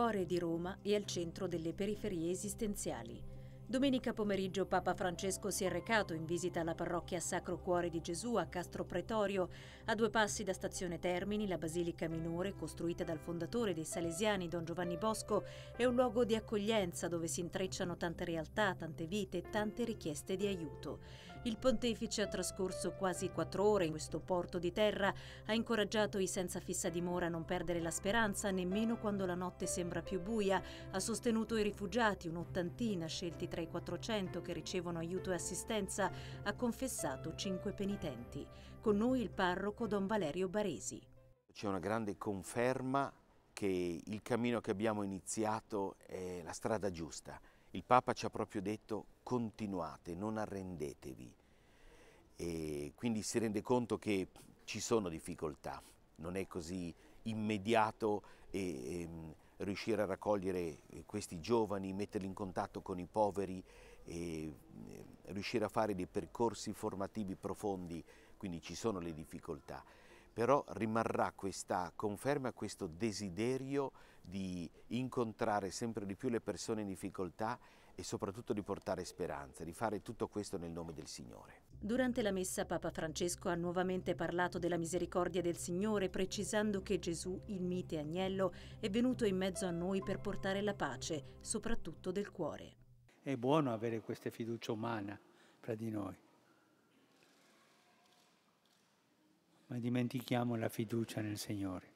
cuore di Roma e al centro delle periferie esistenziali. Domenica pomeriggio Papa Francesco si è recato in visita alla parrocchia Sacro Cuore di Gesù a Castro Pretorio, a due passi da Stazione Termini, la basilica minore costruita dal fondatore dei Salesiani Don Giovanni Bosco è un luogo di accoglienza dove si intrecciano tante realtà, tante vite, tante richieste di aiuto. Il pontefice ha trascorso quasi quattro ore in questo porto di terra, ha incoraggiato i senza fissa dimora a non perdere la speranza nemmeno quando la notte sembra più buia, ha sostenuto i rifugiati, un'ottantina scelti tra i 400 che ricevono aiuto e assistenza, ha confessato cinque penitenti. Con noi il parroco Don Valerio Baresi. C'è una grande conferma che il cammino che abbiamo iniziato è la strada giusta il Papa ci ha proprio detto continuate, non arrendetevi. E quindi si rende conto che ci sono difficoltà, non è così immediato e, e, ehm, riuscire a raccogliere questi giovani, metterli in contatto con i poveri, e, ehm, riuscire a fare dei percorsi formativi profondi, quindi ci sono le difficoltà però rimarrà questa conferma, questo desiderio di incontrare sempre di più le persone in difficoltà e soprattutto di portare speranza, di fare tutto questo nel nome del Signore. Durante la messa Papa Francesco ha nuovamente parlato della misericordia del Signore, precisando che Gesù, il mite agnello, è venuto in mezzo a noi per portare la pace, soprattutto del cuore. È buono avere questa fiducia umana fra di noi ma dimentichiamo la fiducia nel Signore.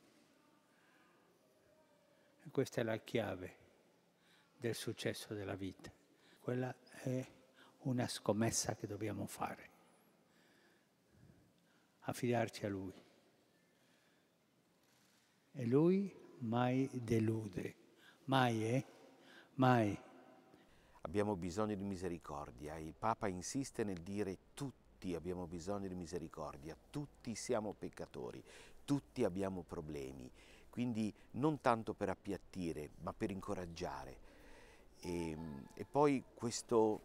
E questa è la chiave del successo della vita. Quella è una scommessa che dobbiamo fare, affidarci a Lui. E Lui mai delude, mai, eh? Mai. Abbiamo bisogno di misericordia. e Il Papa insiste nel dire tutto tutti abbiamo bisogno di misericordia, tutti siamo peccatori, tutti abbiamo problemi, quindi non tanto per appiattire, ma per incoraggiare. E, ehm, e poi questo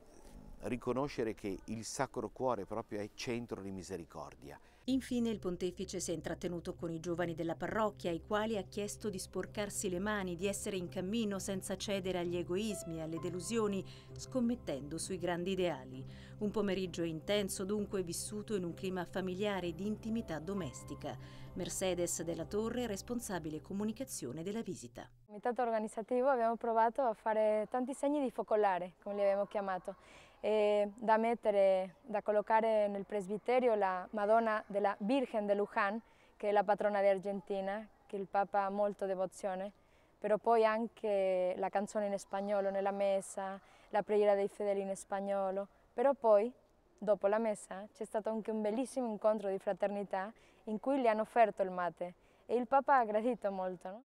riconoscere che il Sacro Cuore proprio è centro di misericordia Infine il pontefice si è intrattenuto con i giovani della parrocchia, ai quali ha chiesto di sporcarsi le mani, di essere in cammino senza cedere agli egoismi e alle delusioni, scommettendo sui grandi ideali. Un pomeriggio intenso dunque vissuto in un clima familiare di intimità domestica. Mercedes della Torre, responsabile comunicazione della visita. Comitato organizzativo abbiamo provato a fare tanti segni di focolare, come li abbiamo chiamato, e eh, da mettere, da collocare nel presbiterio la Madonna della Virgen de Luján, che è la patrona d'Argentina, che il Papa ha molto devozione, però poi anche la canzone in spagnolo nella messa, la preghiera dei fedeli in spagnolo, però poi dopo la messa c'è stato anche un bellissimo incontro di fraternità in cui gli hanno offerto il mate e il Papa ha gradito molto. No?